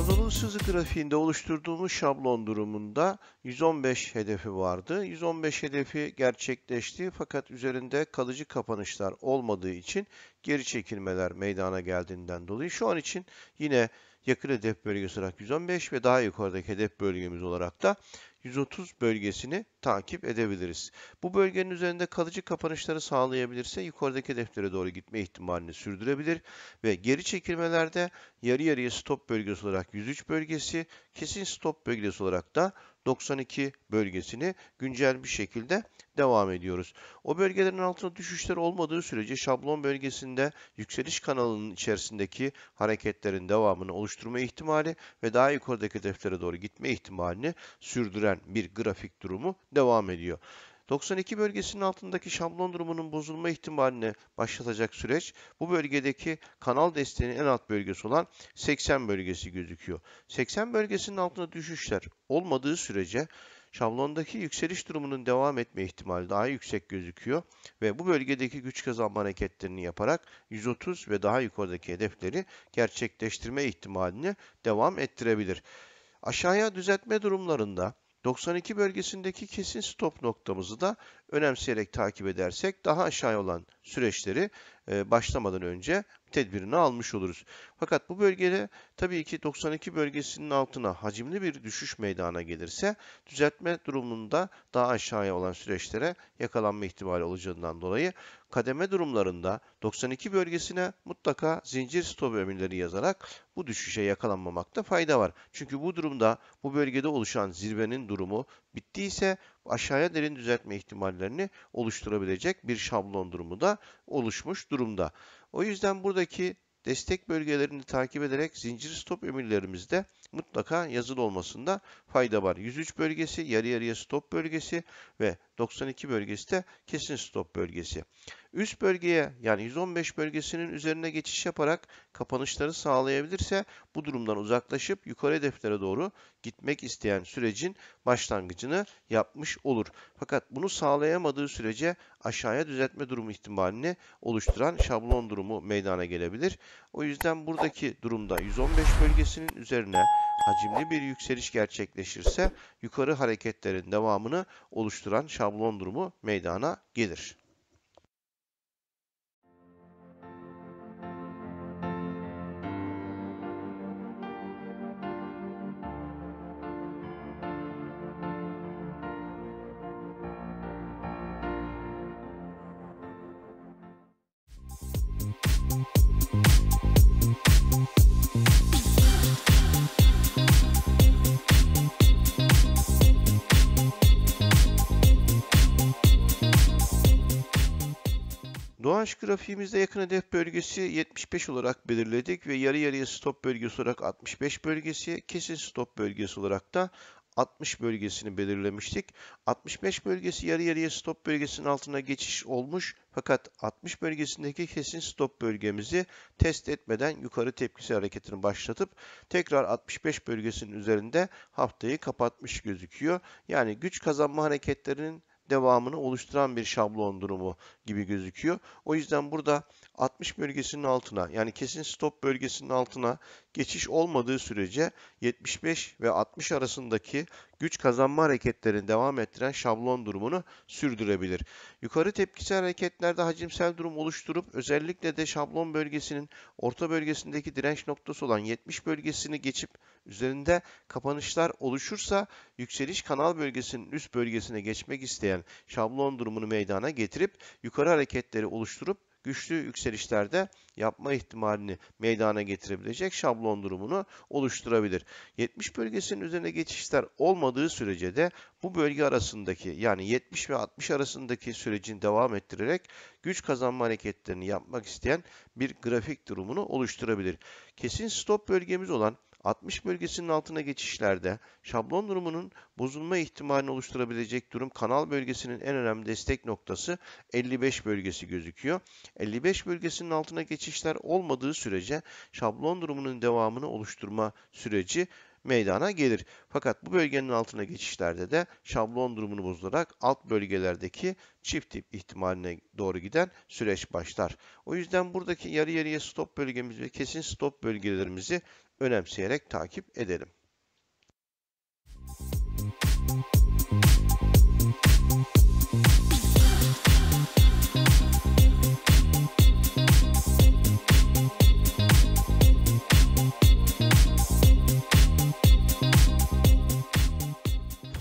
Anadolu sızı grafiğinde oluşturduğumuz şablon durumunda 115 hedefi vardı. 115 hedefi gerçekleşti fakat üzerinde kalıcı kapanışlar olmadığı için geri çekilmeler meydana geldiğinden dolayı şu an için yine yakın hedef bölgesi olarak 115 ve daha yukarıdaki hedef bölgemiz olarak da 130 bölgesini takip edebiliriz. Bu bölgenin üzerinde kalıcı kapanışları sağlayabilirse yukarıdaki hedeflere doğru gitme ihtimalini sürdürebilir ve geri çekilmelerde yarı yarıya stop bölgesi olarak 103 bölgesi, kesin stop bölgesi olarak da 92 bölgesini güncel bir şekilde devam ediyoruz. O bölgelerin altına düşüşler olmadığı sürece şablon bölgesinde yükseliş kanalının içerisindeki hareketlerin devamını oluşturma ihtimali ve daha yukarıdaki hedeflere doğru gitme ihtimalini sürdüren bir grafik durumu devam ediyor. 92 bölgesinin altındaki şablon durumunun bozulma ihtimalini başlatacak süreç bu bölgedeki kanal desteğinin en alt bölgesi olan 80 bölgesi gözüküyor. 80 bölgesinin altında düşüşler olmadığı sürece şablondaki yükseliş durumunun devam etme ihtimali daha yüksek gözüküyor ve bu bölgedeki güç kazanma hareketlerini yaparak 130 ve daha yukarıdaki hedefleri gerçekleştirme ihtimalini devam ettirebilir. Aşağıya düzeltme durumlarında 92 bölgesindeki kesin stop noktamızı da önemseyerek takip edersek daha aşağıya olan süreçleri e, başlamadan önce tedbirini almış oluruz. Fakat bu bölgede tabii ki 92 bölgesinin altına hacimli bir düşüş meydana gelirse düzeltme durumunda daha aşağıya olan süreçlere yakalanma ihtimali olacağından dolayı kademe durumlarında 92 bölgesine mutlaka zincir stop emirleri yazarak bu düşüşe yakalanmamakta fayda var. Çünkü bu durumda bu bölgede oluşan zirvenin durumu bittiyse aşağıya derin düzeltme ihtimallerini oluşturabilecek bir şablon durumu da oluşmuş durumda. O yüzden buradaki destek bölgelerini takip ederek zincir stop emirlerimizde mutlaka yazılı olmasında fayda var. 103 bölgesi yarı yarıya stop bölgesi ve 92 bölgesi de kesin stop bölgesi. Üst bölgeye yani 115 bölgesinin üzerine geçiş yaparak kapanışları sağlayabilirse bu durumdan uzaklaşıp yukarı hedeflere doğru gitmek isteyen sürecin başlangıcını yapmış olur. Fakat bunu sağlayamadığı sürece aşağıya düzeltme durumu ihtimalini oluşturan şablon durumu meydana gelebilir. O yüzden buradaki durumda 115 bölgesinin üzerine hacimli bir yükseliş gerçekleşirse yukarı hareketlerin devamını oluşturan şablon durumu meydana gelir. Maaş grafiğimizde yakın hedef bölgesi 75 olarak belirledik ve yarı yarıya stop bölgesi olarak 65 bölgesi, kesin stop bölgesi olarak da 60 bölgesini belirlemiştik. 65 bölgesi yarı yarıya stop bölgesinin altına geçiş olmuş fakat 60 bölgesindeki kesin stop bölgemizi test etmeden yukarı tepkisi hareketini başlatıp tekrar 65 bölgesinin üzerinde haftayı kapatmış gözüküyor. Yani güç kazanma hareketlerinin devamını oluşturan bir şablon durumu gibi gözüküyor. O yüzden burada 60 bölgesinin altına yani kesin stop bölgesinin altına geçiş olmadığı sürece 75 ve 60 arasındaki güç kazanma hareketlerini devam ettiren şablon durumunu sürdürebilir. Yukarı tepkisel hareketlerde hacimsel durum oluşturup özellikle de şablon bölgesinin orta bölgesindeki direnç noktası olan 70 bölgesini geçip üzerinde kapanışlar oluşursa yükseliş kanal bölgesinin üst bölgesine geçmek isteyen şablon durumunu meydana getirip yukarı hareketleri oluşturup güçlü yükselişlerde yapma ihtimalini meydana getirebilecek şablon durumunu oluşturabilir. 70 bölgesinin üzerine geçişler olmadığı sürece de bu bölge arasındaki yani 70 ve 60 arasındaki sürecin devam ettirerek güç kazanma hareketlerini yapmak isteyen bir grafik durumunu oluşturabilir. Kesin stop bölgemiz olan 60 bölgesinin altına geçişlerde şablon durumunun bozulma ihtimalini oluşturabilecek durum kanal bölgesinin en önemli destek noktası 55 bölgesi gözüküyor. 55 bölgesinin altına geçişler olmadığı sürece şablon durumunun devamını oluşturma süreci meydana gelir. Fakat bu bölgenin altına geçişlerde de şablon durumunu bozularak alt bölgelerdeki çift tip ihtimaline doğru giden süreç başlar. O yüzden buradaki yarı yarıya stop bölgemiz ve kesin stop bölgelerimizi önemseyerek takip edelim.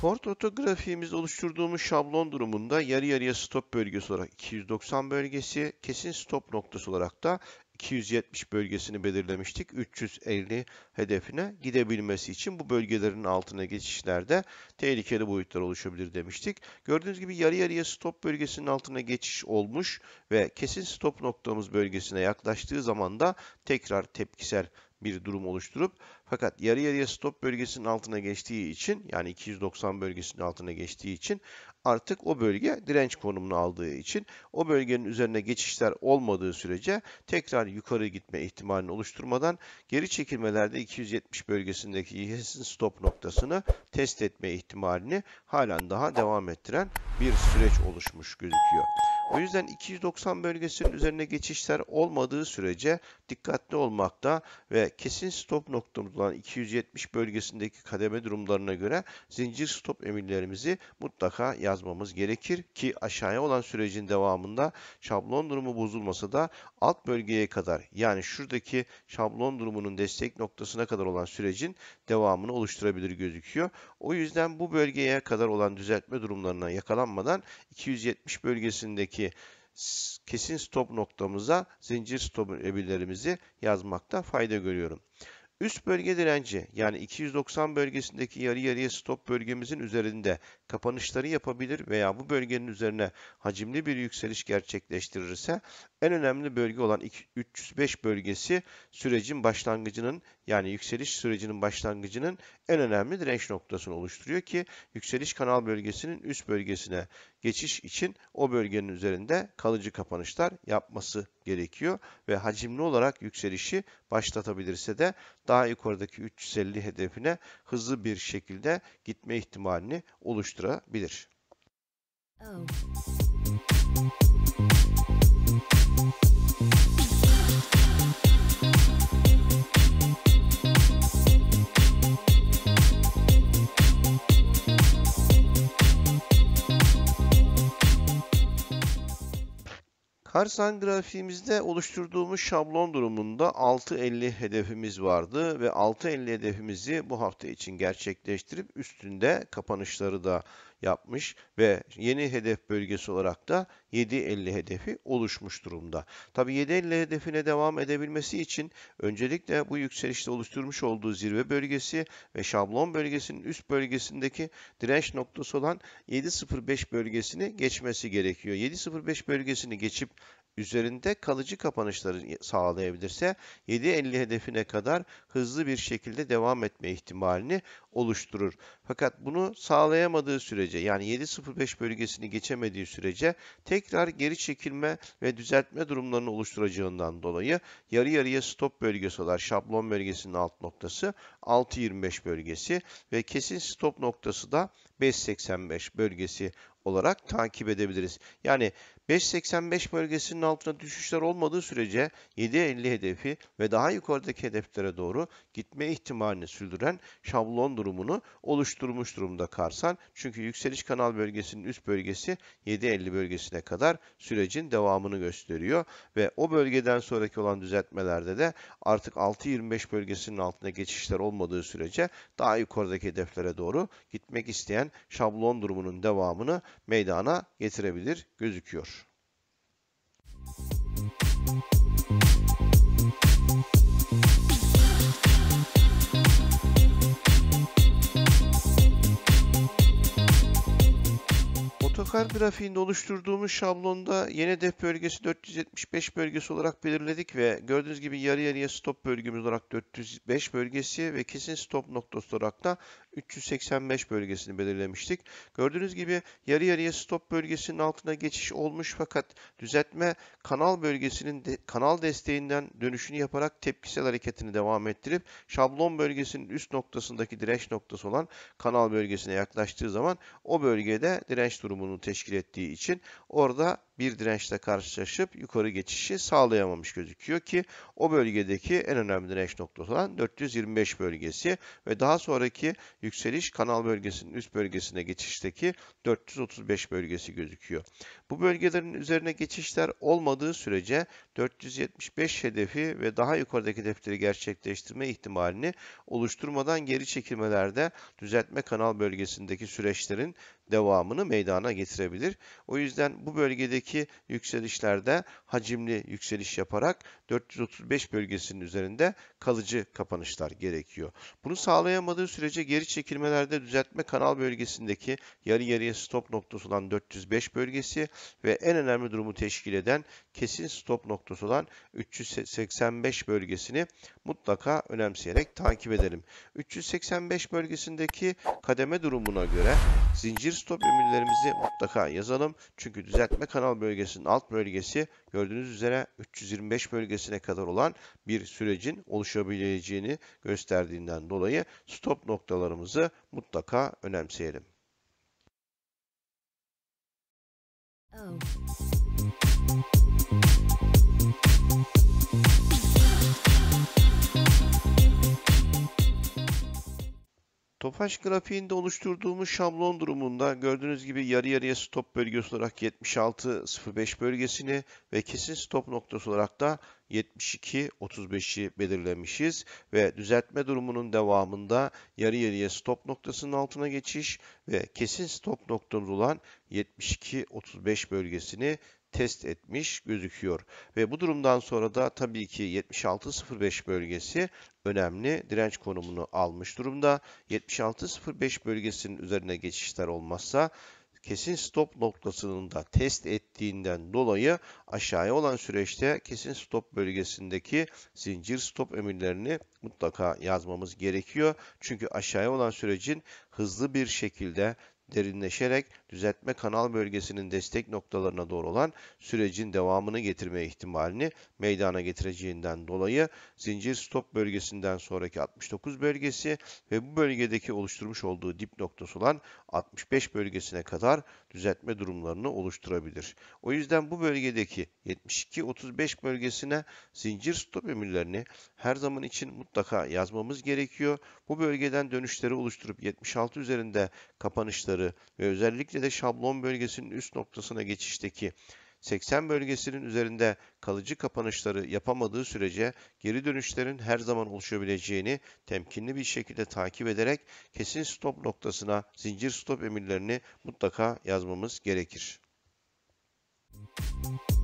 Port Portotografimiz oluşturduğumuz şablon durumunda yarı yarıya stop bölgesi olarak 290 bölgesi, kesin stop noktası olarak da 270 bölgesini belirlemiştik. 350 hedefine gidebilmesi için bu bölgelerin altına geçişlerde tehlikeli boyutlar oluşabilir demiştik. Gördüğünüz gibi yarı yarıya stop bölgesinin altına geçiş olmuş ve kesin stop noktamız bölgesine yaklaştığı zaman da tekrar tepkisel bir durum oluşturup fakat yarı yarıya stop bölgesinin altına geçtiği için yani 290 bölgesinin altına geçtiği için artık o bölge direnç konumunu aldığı için o bölgenin üzerine geçişler olmadığı sürece tekrar yukarı gitme ihtimalini oluşturmadan geri çekilmelerde 270 bölgesindeki yesin stop noktasını test etme ihtimalini halen daha devam ettiren bir süreç oluşmuş gözüküyor. O yüzden 290 bölgesinin üzerine geçişler olmadığı sürece dikkatli olmakta ve kesin stop noktamız olan 270 bölgesindeki kademe durumlarına göre zincir stop emirlerimizi mutlaka yazmamız gerekir ki aşağıya olan sürecin devamında şablon durumu bozulmasa da alt bölgeye kadar yani şuradaki şablon durumunun destek noktasına kadar olan sürecin devamını oluşturabilir gözüküyor. O yüzden bu bölgeye kadar olan düzeltme durumlarına yakalanmadan 270 bölgesindeki sonraki kesin stop noktamıza zincir stop ebilerimizi yazmakta fayda görüyorum. Üst bölge direnci yani 290 bölgesindeki yarı yarıya stop bölgemizin üzerinde kapanışları yapabilir veya bu bölgenin üzerine hacimli bir yükseliş gerçekleştirirse en önemli bölge olan 305 bölgesi sürecin başlangıcının yani yükseliş sürecinin başlangıcının en önemli direnç noktasını oluşturuyor ki yükseliş kanal bölgesinin üst bölgesine geçiş için o bölgenin üzerinde kalıcı kapanışlar yapması gerekiyor ve hacimli olarak yükselişi başlatabilirse de daha yukarıdaki 350 hedefine hızlı bir şekilde gitme ihtimalini oluşturabilir. Oh. Karsan grafiğimizde oluşturduğumuz şablon durumunda 6.50 hedefimiz vardı ve 6.50 hedefimizi bu hafta için gerçekleştirip üstünde kapanışları da yapmış ve yeni hedef bölgesi olarak da 7.50 hedefi oluşmuş durumda. Tabi 7.50 hedefine devam edebilmesi için öncelikle bu yükselişte oluşturmuş olduğu zirve bölgesi ve şablon bölgesinin üst bölgesindeki direnç noktası olan 7.05 bölgesini geçmesi gerekiyor. 7.05 bölgesini geçip üzerinde kalıcı kapanışları sağlayabilirse 7.50 hedefine kadar hızlı bir şekilde devam etme ihtimalini oluşturur. Fakat bunu sağlayamadığı sürece yani 7.05 bölgesini geçemediği sürece tekrar geri çekilme ve düzeltme durumlarını oluşturacağından dolayı yarı yarıya stop bölgesi olan şablon bölgesinin alt noktası 6.25 bölgesi ve kesin stop noktası da 5.85 bölgesi olarak takip edebiliriz. Yani 5.85 bölgesinin altına düşüşler olmadığı sürece 7.50 hedefi ve daha yukarıdaki hedeflere doğru gitme ihtimalini sürdüren şablon durumunu oluşturmuş durumda Karsan. Çünkü yükseliş kanal bölgesinin üst bölgesi 7.50 bölgesine kadar sürecin devamını gösteriyor ve o bölgeden sonraki olan düzeltmelerde de artık 6.25 bölgesinin altına geçişler olmadığı sürece daha yukarıdaki hedeflere doğru gitmek isteyen şablon durumunun devamını meydana getirebilir gözüküyor. AutoCAD grafiğinde oluşturduğumuz şablonda yeni hedef bölgesi 475 bölgesi olarak belirledik ve gördüğünüz gibi yarı yarıya stop bölgemiz olarak 405 bölgesi ve kesin stop noktası olarak da 385 bölgesini belirlemiştik. Gördüğünüz gibi yarı yarıya stop bölgesinin altına geçiş olmuş fakat düzeltme kanal bölgesinin de, kanal desteğinden dönüşünü yaparak tepkisel hareketini devam ettirip şablon bölgesinin üst noktasındaki direnç noktası olan kanal bölgesine yaklaştığı zaman o bölgede direnç durumunu grubunu teşkil ettiği için orada bir dirençle karşılaşıp yukarı geçişi sağlayamamış gözüküyor ki o bölgedeki en önemli direnç noktası olan 425 bölgesi ve daha sonraki yükseliş kanal bölgesinin üst bölgesine geçişteki 435 bölgesi gözüküyor. Bu bölgelerin üzerine geçişler olmadığı sürece 475 hedefi ve daha yukarıdaki hedefleri gerçekleştirme ihtimalini oluşturmadan geri çekilmelerde düzeltme kanal bölgesindeki süreçlerin devamını meydana getirebilir. O yüzden bu bölgedeki arasındaki yükselişlerde hacimli yükseliş yaparak 435 bölgesinin üzerinde kalıcı kapanışlar gerekiyor. Bunu sağlayamadığı sürece geri çekilmelerde düzeltme kanal bölgesindeki yarı yarıya stop noktası olan 405 bölgesi ve en önemli durumu teşkil eden kesin stop noktası olan 385 bölgesini mutlaka önemseyerek takip edelim. 385 bölgesindeki kademe durumuna göre zincir stop emirlerimizi mutlaka yazalım. Çünkü düzeltme kanal bölgesinin alt bölgesi gördüğünüz üzere 325 bölgesine kadar olan bir sürecin oluşabileceğini gösterdiğinden dolayı stop noktalarımızı mutlaka önemseyelim. Oh. Topaş grafiğinde oluşturduğumuz şablon durumunda gördüğünüz gibi yarı yarıya stop bölgesi olarak 76.05 bölgesini ve kesin stop noktası olarak da 72.35'i belirlemişiz ve düzeltme durumunun devamında yarı yarıya stop noktasının altına geçiş ve kesin stop noktamız olan 72.35 bölgesini test etmiş gözüküyor. Ve bu durumdan sonra da tabii ki 76.05 bölgesi önemli direnç konumunu almış durumda. 76.05 bölgesinin üzerine geçişler olmazsa kesin stop noktasının da test ettiğinden dolayı aşağıya olan süreçte kesin stop bölgesindeki zincir stop emirlerini mutlaka yazmamız gerekiyor. Çünkü aşağıya olan sürecin hızlı bir şekilde derinleşerek düzeltme kanal bölgesinin destek noktalarına doğru olan sürecin devamını getirme ihtimalini meydana getireceğinden dolayı zincir stop bölgesinden sonraki 69 bölgesi ve bu bölgedeki oluşturmuş olduğu dip noktası olan 65 bölgesine kadar düzeltme durumlarını oluşturabilir. O yüzden bu bölgedeki 72-35 bölgesine zincir stop emirlerini her zaman için mutlaka yazmamız gerekiyor. Bu bölgeden dönüşleri oluşturup 76 üzerinde kapanışları ve özellikle de şablon bölgesinin üst noktasına geçişteki 80 bölgesinin üzerinde kalıcı kapanışları yapamadığı sürece geri dönüşlerin her zaman oluşabileceğini temkinli bir şekilde takip ederek kesin stop noktasına zincir stop emirlerini mutlaka yazmamız gerekir. Müzik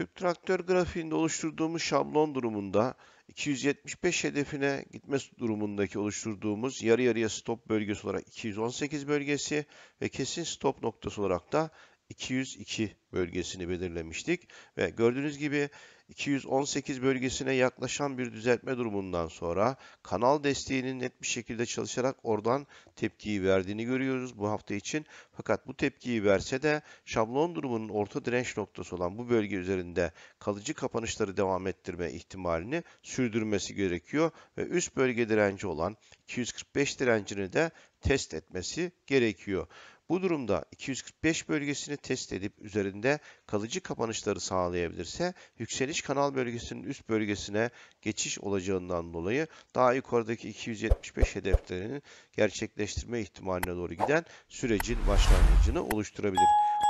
Türk traktör grafiğinde oluşturduğumuz şablon durumunda 275 hedefine gitmesi durumundaki oluşturduğumuz yarı yarıya stop bölgesi olarak 218 bölgesi ve kesin stop noktası olarak da 202 bölgesini belirlemiştik. Ve gördüğünüz gibi 218 bölgesine yaklaşan bir düzeltme durumundan sonra kanal desteğinin net bir şekilde çalışarak oradan tepkiyi verdiğini görüyoruz bu hafta için. Fakat bu tepkiyi verse de şablon durumunun orta direnç noktası olan bu bölge üzerinde kalıcı kapanışları devam ettirme ihtimalini sürdürmesi gerekiyor ve üst bölge direnci olan 245 direncini de test etmesi gerekiyor. Bu durumda 245 bölgesini test edip üzerinde kalıcı kapanışları sağlayabilirse yükseliş kanal bölgesinin üst bölgesine geçiş olacağından dolayı daha yukarıdaki 275 hedeflerinin gerçekleştirme ihtimaline doğru giden sürecin başlangıcını oluşturabilir.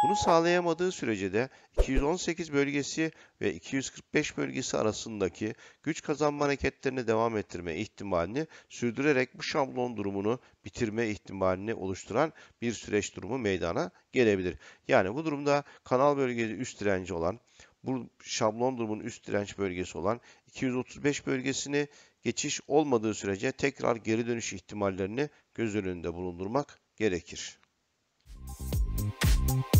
Bunu sağlayamadığı sürece de 218 bölgesi ve 245 bölgesi arasındaki güç kazanma hareketlerini devam ettirme ihtimalini sürdürerek bu şablon durumunu bitirme ihtimalini oluşturan bir süreç durumu meydana gelebilir. Yani bu durumda kanal bölgesi üst direnci olan bu şablon durumun üst direnç bölgesi olan 235 bölgesini geçiş olmadığı sürece tekrar geri dönüş ihtimallerini göz önünde bulundurmak gerekir. Müzik